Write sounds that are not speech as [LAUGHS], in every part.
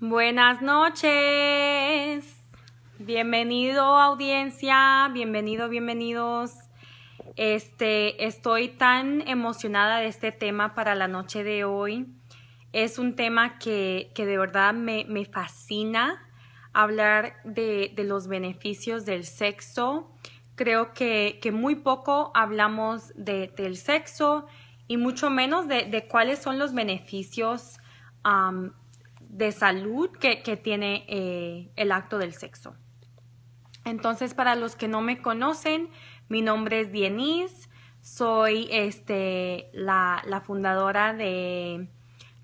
Buenas noches. Bienvenido audiencia, bienvenido, bienvenidos. Este, estoy tan emocionada de este tema para la noche de hoy. Es un tema que, que de verdad me, me fascina hablar de, de, los beneficios del sexo. Creo que, que muy poco hablamos de, del sexo y mucho menos de, de cuáles son los beneficios de salud que, tiene eh, el acto del sexo. Entonces, para los que no me conocen, mi nombre es Dienis, soy este, la, fundadora de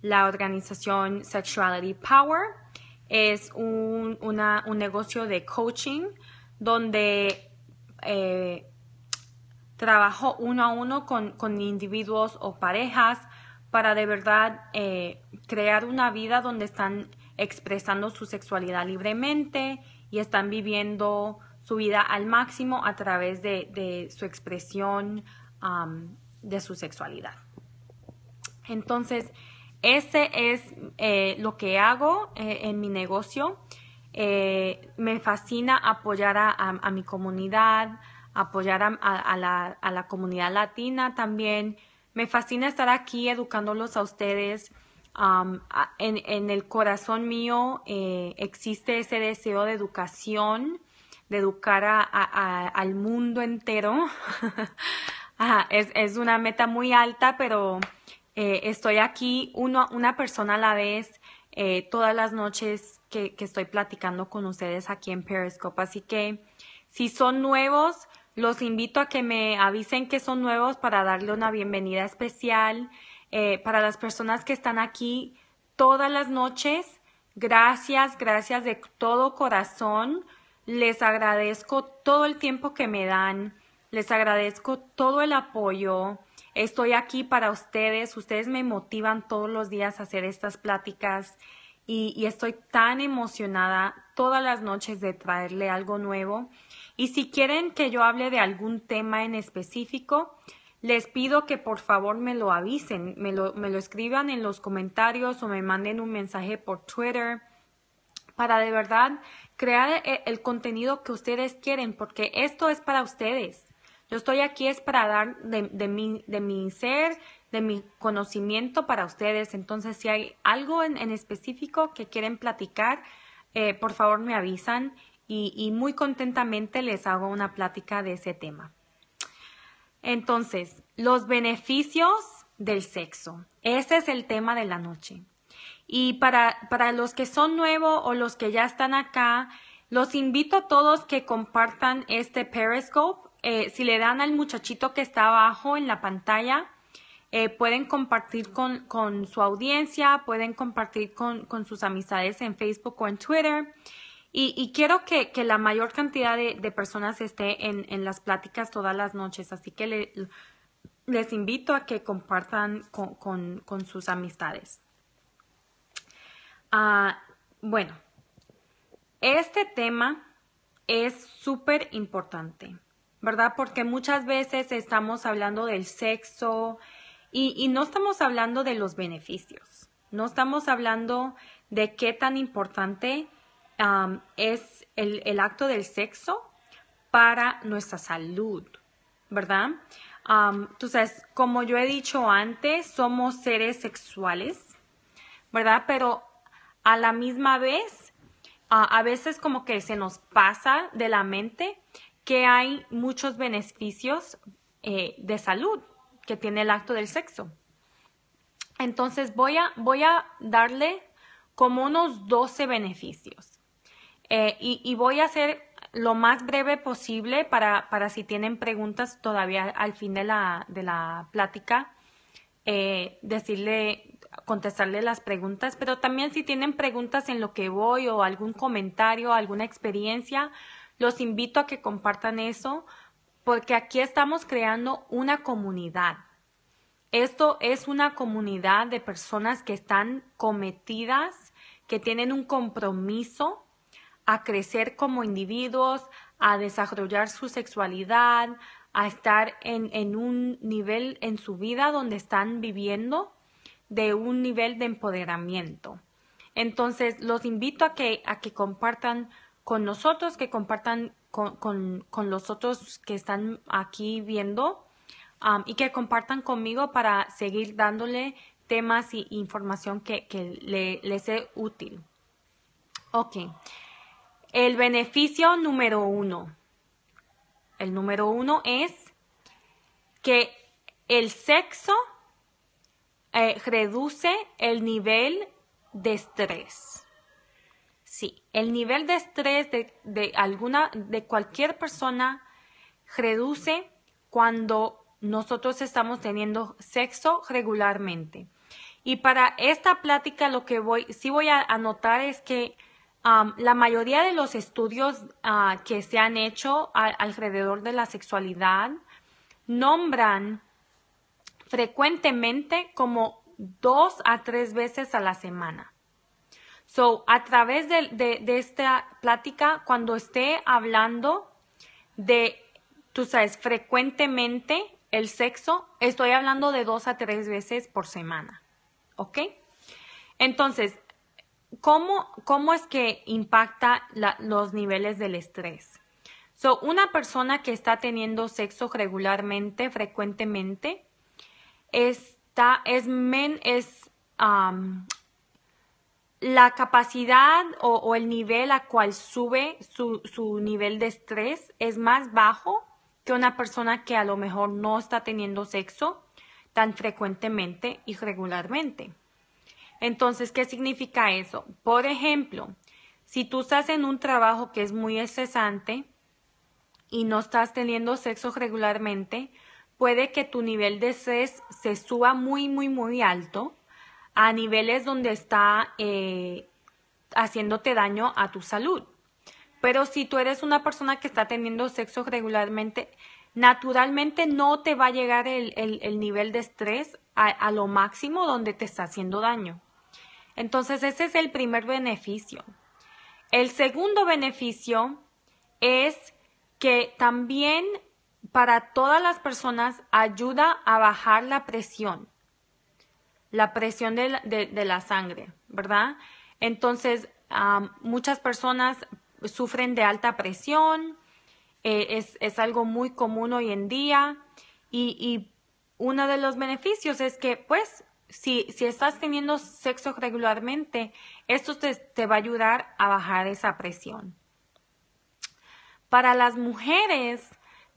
la organización Sexuality Power. Es un, negocio de coaching donde eh, trabajo uno a uno con, con individuos o parejas para de verdad eh, crear una vida donde están expresando su sexualidad libremente y están viviendo su vida al máximo a través de, su expresión de su sexualidad. Entonces, ese es eh, lo que hago eh, en mi negocio. me fascina apoyar a, mi comunidad, apoyar a, la, comunidad latina también, me fascina estar aquí educándolos a ustedes. en, el corazón mío eh, existe ese deseo de educación, de educar al mundo entero. [LAUGHS] es, una meta muy alta, pero eh, estoy aquí una persona a la vez eh, todas las noches que, que estoy platicando con ustedes aquí en Periscope. Así que si son nuevos, los invito a que me avisen que son nuevos para darle una bienvenida especial. Eh, para las personas que están aquí todas las noches, gracias, gracias de todo corazón. Les agradezco todo el tiempo que me dan. Les agradezco todo el apoyo. Estoy aquí para ustedes. Ustedes me motivan todos los días a hacer estas pláticas y, estoy tan emocionada todas las noches de traerle algo nuevo. Y si quieren que yo hable de algún tema en específico, les pido que por favor me lo avisen, me lo, escriban en los comentarios o me manden un mensaje por Twitter para de verdad crear e, el, contenido que ustedes quieren, porque esto es para ustedes. Yo estoy aquí es para dar de, de, mi, de mi ser de mi conocimiento para ustedes. Entonces, si hay algo en, específico que quieren platicar, eh, por favor me avisan y, muy contentamente les hago una plática de ese tema. Entonces, los beneficios del sexo. Ese es el tema de la noche. Y para, los que son nuevos o los que ya están acá, los invito a todos que compartan este Periscope. Eh, si le dan al muchachito que está abajo en la pantalla, eh, pueden compartir con, su audiencia, pueden compartir con, sus amistades en Facebook o en Twitter. Y, quiero que, la mayor cantidad de, personas esté en, las pláticas todas las noches, así que les invito a que compartan con, sus amistades. Ah, bueno, este tema es súper importante, ¿verdad? Porque muchas veces estamos hablando del sexo, y, no estamos hablando de los beneficios, no estamos hablando de qué tan importante es el, acto del sexo para nuestra salud, ¿verdad? entonces, como yo he dicho antes, somos seres sexuales, ¿verdad? Pero a la misma vez, a veces como que se nos pasa de la mente que hay muchos beneficios eh, de salud, que tiene el acto del sexo. Entonces voy a, voy a darle como unos 12 beneficios eh, y, voy a hacer lo más breve posible para, para si tienen preguntas todavía al fin de la, de la plática, eh, decirle, contestarle las preguntas, pero también si tienen preguntas en lo que voy o algún comentario, alguna experiencia, los invito a que compartan eso porque aquí estamos creando una comunidad esto es una comunidad de personas que están cometidas, que tienen un compromiso a crecer como individuos, a desarrollar su sexualidad, a estar en, un nivel en su vida donde están viviendo de un nivel de empoderamiento. Entonces, los invito a que, a que compartan con nosotros, que compartan con, con, con los otros que están aquí viendo y que compartan conmigo para seguir dándole temas y información que, que les sea útil. Ok, el beneficio número uno. El número uno es que el sexo eh, reduce el nivel de estrés. Sí, el nivel de estrés de, de, alguna, de cualquier persona reduce cuando nosotros estamos teniendo sexo regularmente. Y para esta plática lo que voy, sí voy a anotar es que la mayoría de los estudios ah, que se han hecho alrededor de la sexualidad nombran frecuentemente como dos a tres veces a la semana. So, a través de esta plática, cuando esté hablando de, tú sabes, frecuentemente el sexo, estoy hablando de dos a tres veces por semana. ¿Ok? Entonces, ¿cómo, cómo es que impacta los niveles del estrés? So, una persona que está teniendo sexo regularmente, frecuentemente, está, es, men, es la capacidad o, el nivel a cual sube su, su nivel de estrés es más bajo una persona que a lo mejor no está teniendo sexo tan frecuentemente y regularmente. Entonces, ¿qué significa eso? Por ejemplo, si tú estás en un trabajo que es muy excesante y no estás teniendo sexo regularmente, puede que tu nivel de estrés se suba muy, muy, muy alto a niveles donde está eh, haciéndote daño a tu salud. Pero si tú eres una persona que está teniendo sexo regularmente, naturalmente no te va a llegar el, nivel de estrés a, lo máximo donde te está haciendo daño. Entonces ese es el primer beneficio. El segundo beneficio es que también para todas las personas ayuda a bajar la presión, la presión de la, sangre, ¿verdad? Entonces, muchas personas sufren de alta presión, eh, es, algo muy común hoy en día y, uno de los beneficios es que pues si, si estás teniendo sexo regularmente, esto te, te va a ayudar a bajar esa presión. Para las mujeres,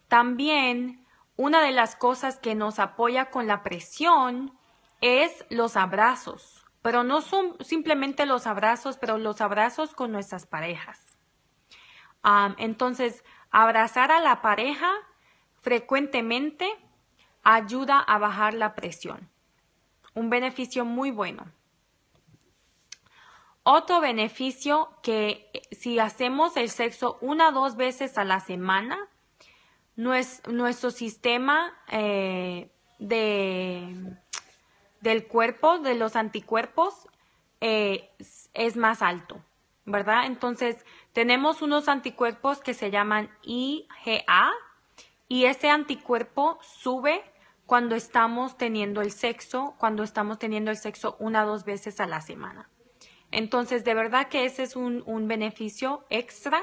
también una de las cosas que nos apoya con la presión es los abrazos, pero no son simplemente los abrazos, pero los abrazos con nuestras parejas entonces, abrazar a la pareja frecuentemente ayuda a bajar la presión. Un beneficio muy bueno. Otro beneficio que eh, si hacemos el sexo una o dos veces a la semana, nuestro, sistema eh, de, del cuerpo, de los anticuerpos, eh, es más alto, ¿verdad? Entonces, tenemos unos anticuerpos que se llaman IgA y ese anticuerpo sube cuando estamos teniendo el sexo, cuando estamos teniendo el sexo una o dos veces a la semana. Entonces, de verdad que ese es un, beneficio extra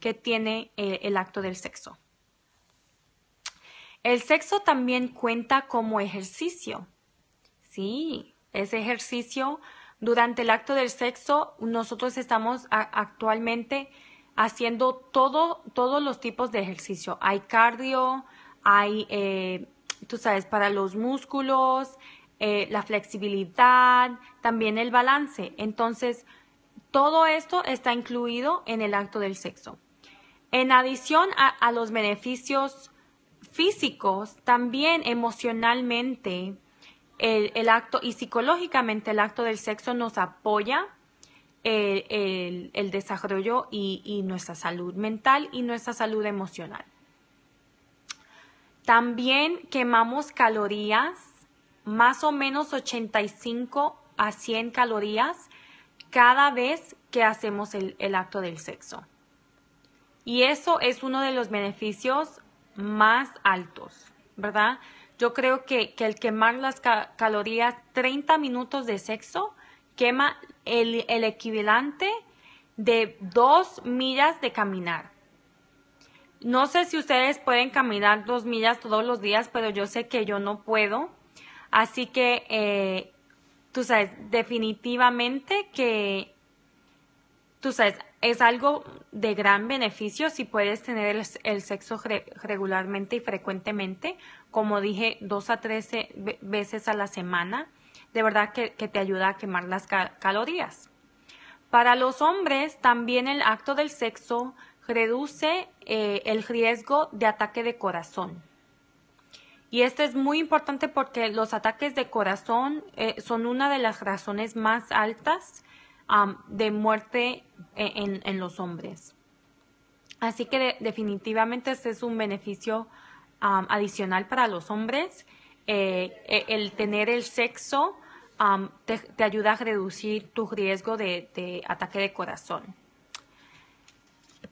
que tiene eh, el acto del sexo. El sexo también cuenta como ejercicio. Sí, ese ejercicio durante el acto del sexo, nosotros estamos actualmente haciendo todos los tipos de ejercicio. Hay cardio, hay, eh, tú sabes, para los músculos, eh, la flexibilidad, también el balance. Entonces, todo esto está incluido en el acto del sexo. En adición a los beneficios físicos, también emocionalmente el, acto, y psicológicamente el acto del sexo nos apoya eh, el, desarrollo y, nuestra salud mental y nuestra salud emocional. También quemamos calorías, más o menos 85 a 100 calorías cada vez que hacemos el, acto del sexo. Y eso es uno de los beneficios más altos, ¿verdad? Yo creo que, el quemar las calorías 30 minutos de sexo quema el, equivalente de dos millas de caminar. No sé si ustedes pueden caminar dos millas todos los días, pero yo sé que yo no puedo. Así que, eh, tú sabes, definitivamente que, tú sabes, es algo de gran beneficio si puedes tener el, sexo regularmente y frecuentemente, como dije, dos a tres veces a la semana. De verdad que, te ayuda a quemar las calorías. Para los hombres, también el acto del sexo reduce eh, el riesgo de ataque de corazón. Y esto es muy importante porque los ataques de corazón eh, son una de las razones más altas de muerte e, en, los hombres. Así que definitivamente este es un beneficio adicional para los hombres. Eh, e, el tener el sexo te, ayuda a reducir tu riesgo de, ataque de corazón.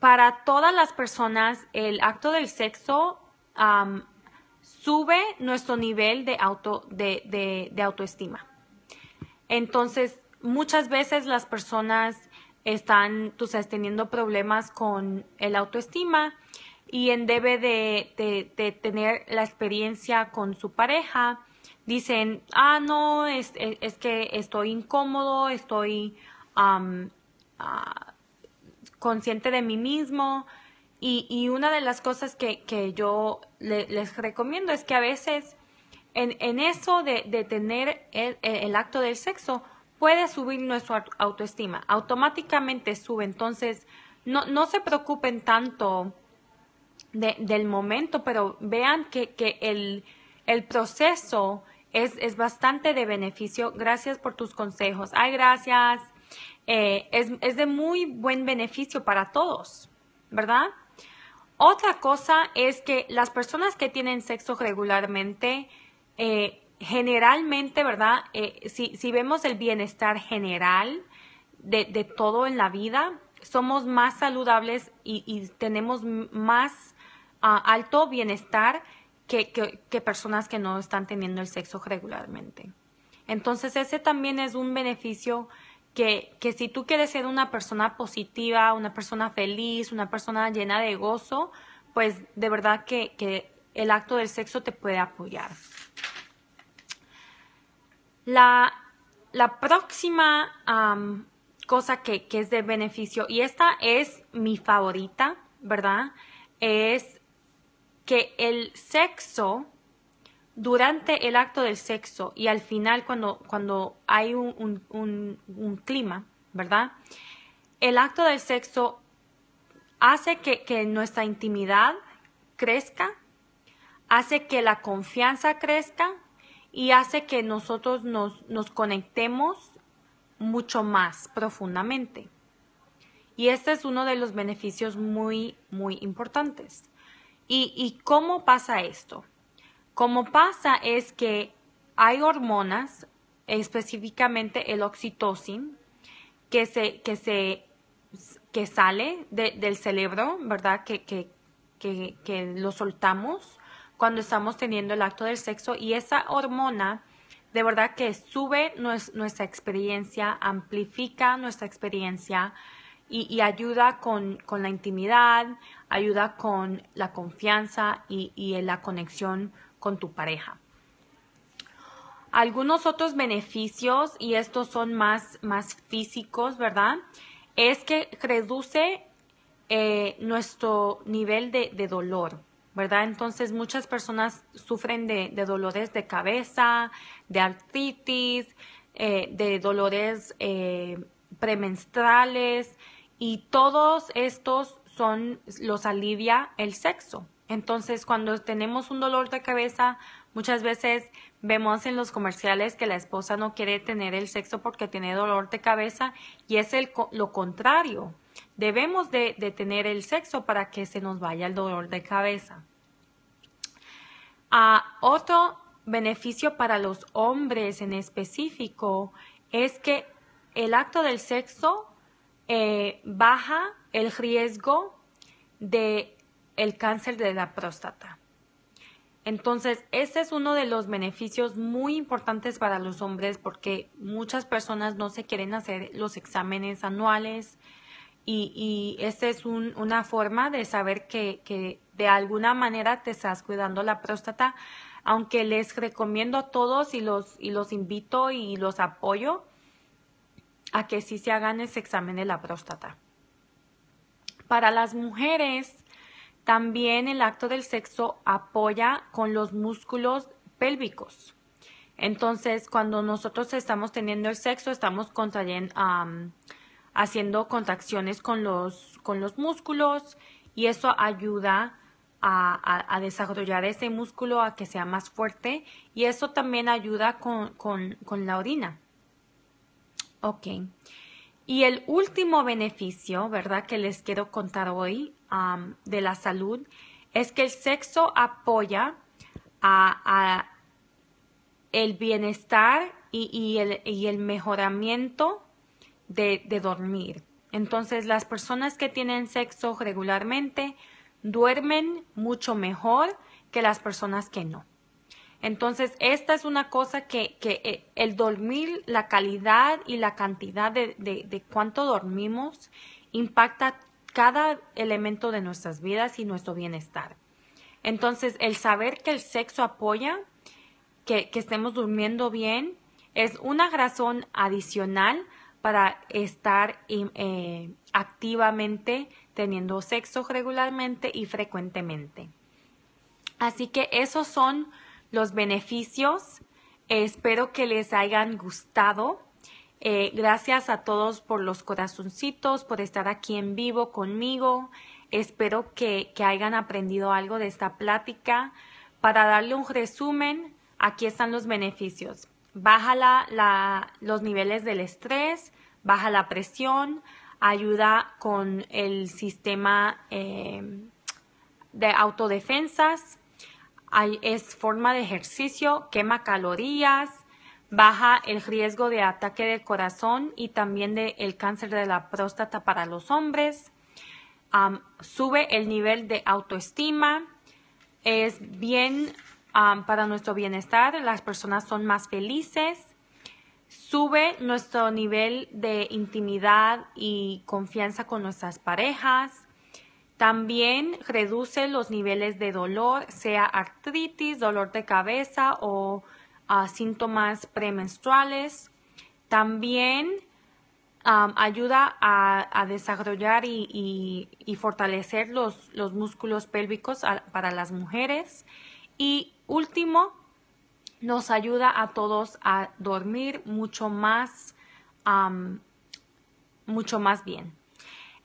Para todas las personas, el acto del sexo sube nuestro nivel de, auto, de autoestima. Entonces, muchas veces las personas están, tú sabes, teniendo problemas con el autoestima y en debe de, tener la experiencia con su pareja, dicen, ah, no, es, es, que estoy incómodo, estoy ah, consciente de mí mismo. Y, una de las cosas que, que yo les recomiendo es que a veces en, en eso de, tener el acto del sexo, puede subir nuestra autoestima. Automáticamente sube. Entonces, no, se preocupen tanto del momento, pero vean que, el, proceso es, bastante de beneficio. Gracias por tus consejos. Ay, gracias. Eh, es, de muy buen beneficio para todos, ¿verdad? Otra cosa es que las personas que tienen sexo regularmente, eh, generalmente, ¿verdad? Eh, si, vemos el bienestar general de, todo en la vida, somos más saludables y, tenemos más ah, alto bienestar que, personas que no están teniendo el sexo regularmente. Entonces, ese también es un beneficio que, si tú quieres ser una persona positiva, una persona feliz, una persona llena de gozo, pues de verdad que el acto del sexo te puede apoyar. La, próxima cosa que, es de beneficio, y esta es mi favorita, ¿verdad? Es que el sexo, durante el acto del sexo y al final cuando, cuando hay un, clima, ¿verdad? El acto del sexo hace que, que nuestra intimidad crezca, hace que la confianza crezca, y hace que nosotros nos, nos conectemos mucho más profundamente. Y este es uno de los beneficios muy, muy importantes. ¿Y, y cómo pasa esto? Como pasa es que hay hormonas, específicamente el oxitocin, que que se que sale del cerebro, ¿verdad? que, que, que lo soltamos cuando estamos teniendo el acto del sexo y esa hormona de verdad que sube nuestra experiencia, amplifica nuestra experiencia y, ayuda con, la intimidad, ayuda con la confianza y, la conexión con tu pareja. Algunos otros beneficios, y estos son más, físicos, ¿verdad? Es que reduce eh, nuestro nivel de dolor. ¿verdad? Entonces muchas personas sufren de, dolores de cabeza, de artritis, eh, de dolores eh, premenstruales y todos estos son los alivia el sexo. Entonces cuando tenemos un dolor de cabeza muchas veces vemos en los comerciales que la esposa no quiere tener el sexo porque tiene dolor de cabeza y es el, lo contrario, debemos de, tener el sexo para que se nos vaya el dolor de cabeza. Ah, otro beneficio para los hombres en específico es que el acto del sexo eh, baja el riesgo de el cáncer de la próstata. Entonces, ese es uno de los beneficios muy importantes para los hombres porque muchas personas no se quieren hacer los exámenes anuales, y, esa es una forma de saber que, de alguna manera te estás cuidando la próstata, aunque les recomiendo a todos y los, invito y los apoyo a que sí se hagan ese examen de la próstata. Para las mujeres, también el acto del sexo apoya con los músculos pélvicos. Entonces, cuando nosotros estamos teniendo el sexo, estamos contrayendo... Um, haciendo contracciones con los, músculos y eso ayuda a, desarrollar ese músculo, a que sea más fuerte y eso también ayuda con, la orina. Ok. Y el último beneficio, ¿verdad? Que les quiero contar hoy de la salud es que el sexo apoya a, el bienestar y el mejoramiento de, dormir. Entonces las personas que tienen sexo regularmente duermen mucho mejor que las personas que no. Entonces, esta es una cosa que, eh, el dormir, la calidad y la cantidad de, cuánto dormimos impacta cada elemento de nuestras vidas y nuestro bienestar. Entonces, el saber que el sexo apoya, que, que estemos durmiendo bien, es una razón adicional para estar em, eh, activamente teniendo sexo regularmente y frecuentemente. Así que esos son los beneficios. espero que les hayan gustado. Eh, gracias a todos por los corazoncitos, por estar aquí en vivo conmigo. Espero que, hayan aprendido algo de esta plática. Para darle un resumen, aquí están los beneficios. Bájala los niveles del estrés, baja la presión, ayuda con el sistema eh, de autodefensas, es forma de ejercicio, quema calorías, baja el riesgo de ataque del corazón y también del el cáncer de la próstata para los hombres, sube el nivel de autoestima, es bien para nuestro bienestar, las personas son más felices, sube nuestro nivel de intimidad y confianza con nuestras parejas. También reduce los niveles de dolor, sea artritis, dolor de cabeza o ah, síntomas premenstruales. También ayuda a, desarrollar y, fortalecer los, músculos pélvicos para las mujeres. Y último, nos ayuda a todos a dormir mucho más, mucho más bien.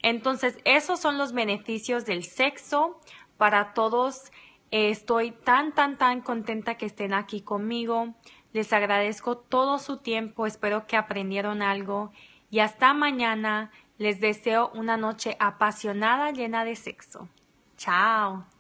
Entonces, esos son los beneficios del sexo para todos. estoy tan, tan, tan contenta que estén aquí conmigo. Les agradezco todo su tiempo. Espero que aprendieron algo. Y hasta mañana. Les deseo una noche apasionada llena de sexo. Chao.